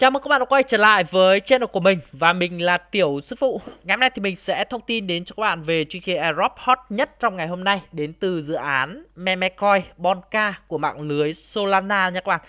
Chào mừng các bạn đã quay trở lại với channel của mình và mình là Tiểu Sư Phụ. Ngày hôm nay thì mình sẽ thông tin đến cho các bạn về truy kỳ airdrop hot nhất trong ngày hôm nay đến từ dự án Memecoin Bonka của mạng lưới Solana nha các bạn.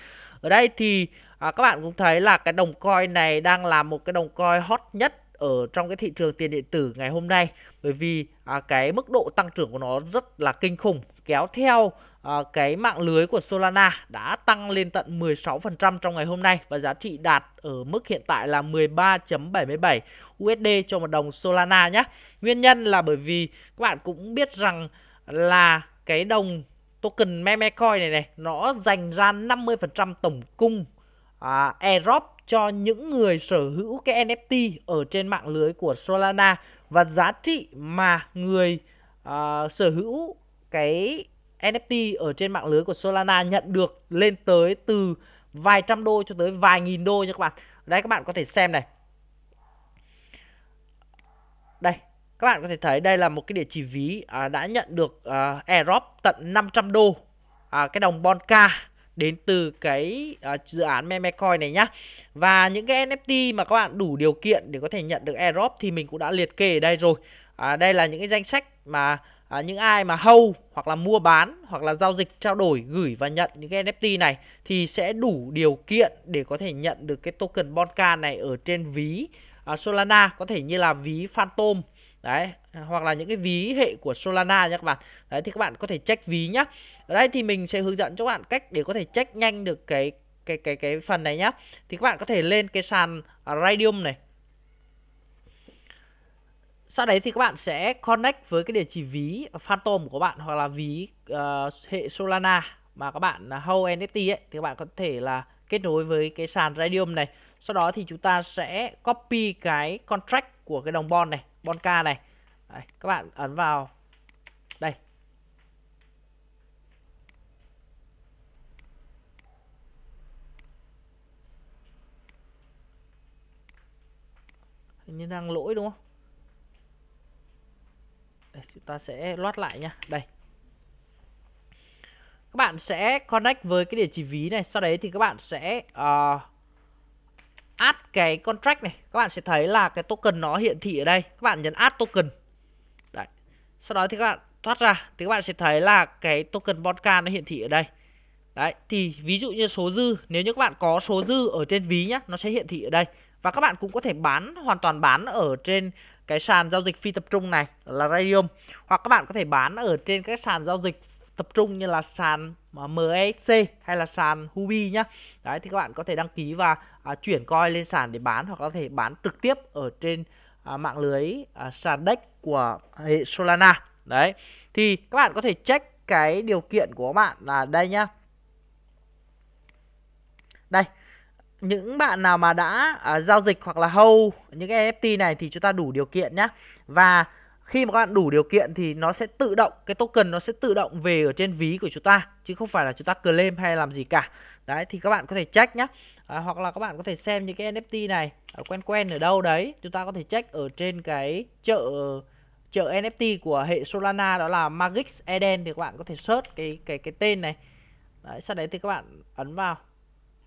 Ở đây thì à, các bạn cũng thấy là cái đồng coin này đang là một cái đồng coin hot nhất ở trong cái thị trường tiền điện tử ngày hôm nay bởi vì à, cái mức độ tăng trưởng của nó rất là kinh khủng kéo theo Ờ, cái mạng lưới của Solana đã tăng lên tận 16% trong ngày hôm nay và giá trị đạt ở mức hiện tại là 13.77 USD cho một đồng Solana nhé. Nguyên nhân là bởi vì các bạn cũng biết rằng là cái đồng token meme coin này này nó dành ra 50% tổng cung à, airdrop cho những người sở hữu cái NFT ở trên mạng lưới của Solana và giá trị mà người uh, sở hữu cái NFT ở trên mạng lưới của Solana nhận được lên tới từ vài trăm đô cho tới vài nghìn đô nha các bạn. Đây các bạn có thể xem này. Đây, các bạn có thể thấy đây là một cái địa chỉ ví à, đã nhận được à, airdrop tận 500 đô à, cái đồng Bonka đến từ cái à, dự án Memecoin này nhá. Và những cái NFT mà các bạn đủ điều kiện để có thể nhận được airdrop thì mình cũng đã liệt kê ở đây rồi. À, đây là những cái danh sách mà à, những ai mà hâu hoặc là mua bán hoặc là giao dịch trao đổi gửi và nhận những cái NFT này thì sẽ đủ điều kiện để có thể nhận được cái token Bonka này ở trên ví à, Solana có thể như là ví Phantom đấy hoặc là những cái ví hệ của Solana nha các bạn đấy thì các bạn có thể check ví nhá ở đây thì mình sẽ hướng dẫn cho các bạn cách để có thể check nhanh được cái cái cái cái phần này nhá thì các bạn có thể lên cái sàn Radium này sau đấy thì các bạn sẽ connect với cái địa chỉ ví Phantom của bạn hoặc là ví uh, hệ Solana mà các bạn à, hold NFT ấy thì các bạn có thể là kết nối với cái sàn Radium này. Sau đó thì chúng ta sẽ copy cái contract của cái đồng bond này, bond K này. Đấy, các bạn ấn vào đây. Hình như đang lỗi đúng không? đây, chúng ta sẽ loát lại nhá đây các bạn sẽ connect với cái địa chỉ ví này sau đấy thì các bạn sẽ uh, add cái contract này các bạn sẽ thấy là cái token nó hiện thị ở đây các bạn nhấn add token đấy. sau đó thì các bạn thoát ra thì các bạn sẽ thấy là cái token bonka nó hiện thị ở đây đấy thì ví dụ như số dư nếu như các bạn có số dư ở trên ví nhá nó sẽ hiện thị ở đây và các bạn cũng có thể bán hoàn toàn bán ở trên cái sàn giao dịch phi tập trung này là Radium hoặc các bạn có thể bán ở trên các sàn giao dịch tập trung như là sàn ờ, MESC hay là sàn Hubi nhá. Đấy thì các bạn có thể đăng ký và à, chuyển coi lên sàn để bán hoặc có thể bán trực tiếp ở trên à, mạng lưới à, sàn dex của hệ Solana. Đấy. Thì các bạn có thể check cái điều kiện của các bạn là đây nhá. Đây, những bạn nào mà đã uh, giao dịch hoặc là hold những NFT này thì chúng ta đủ điều kiện nhé và khi mà các bạn đủ điều kiện thì nó sẽ tự động cái token nó sẽ tự động về ở trên ví của chúng ta chứ không phải là chúng ta claim hay làm gì cả đấy thì các bạn có thể check nhé à, hoặc là các bạn có thể xem những cái NFT này ở à, quen quen ở đâu đấy chúng ta có thể check ở trên cái chợ chợ NFT của hệ Solana đó là Magix Eden thì các bạn có thể search cái cái cái tên này đấy, sau đấy thì các bạn ấn vào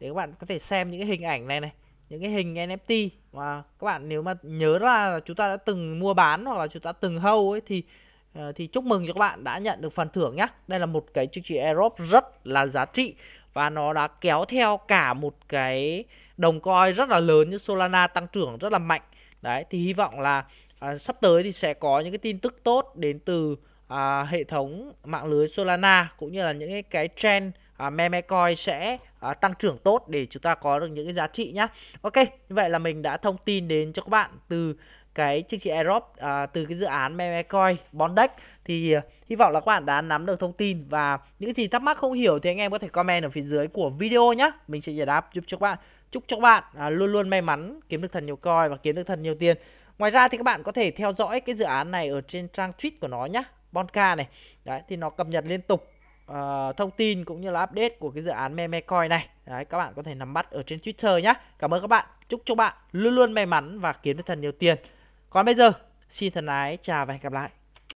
để các bạn có thể xem những cái hình ảnh này này những cái hình NFT mà các bạn nếu mà nhớ là chúng ta đã từng mua bán hoặc là chúng ta từng hâu ấy thì ờ, thì chúc mừng cho các bạn đã nhận được phần thưởng nhé. Đây là một cái chương trình airdrop rất là giá trị và nó đã kéo theo cả một cái đồng coin rất là lớn như Solana tăng trưởng rất là mạnh. Đấy thì hy vọng là à, sắp tới thì sẽ có những cái tin tức tốt đến từ à, hệ thống mạng lưới Solana cũng như là những cái cái trend à, meme coin sẽ uh, tăng trưởng tốt để chúng ta có được những cái giá trị nhá ok như vậy là mình đã thông tin đến cho các bạn từ cái chương trình airdrop à, từ cái dự án Memecoin Bondex thì uh, hy vọng là các bạn đã nắm được thông tin và những gì thắc mắc không hiểu thì anh em có thể comment ở phía dưới của video nhé mình sẽ giải đáp giúp cho các bạn chúc cho các bạn à, luôn luôn may mắn kiếm được thần nhiều coin và kiếm được thần nhiều tiền ngoài ra thì các bạn có thể theo dõi cái dự án này ở trên trang tweet của nó nhé Bonca này đấy thì nó cập nhật liên tục uh, thông tin cũng như là update của cái dự án Memecoin này. Đấy, các bạn có thể nắm bắt ở trên Twitter nhé. Cảm ơn các bạn. Chúc cho bạn luôn luôn may mắn và kiếm được thật nhiều tiền. Còn bây giờ, xin thân ái, chào và hẹn gặp lại.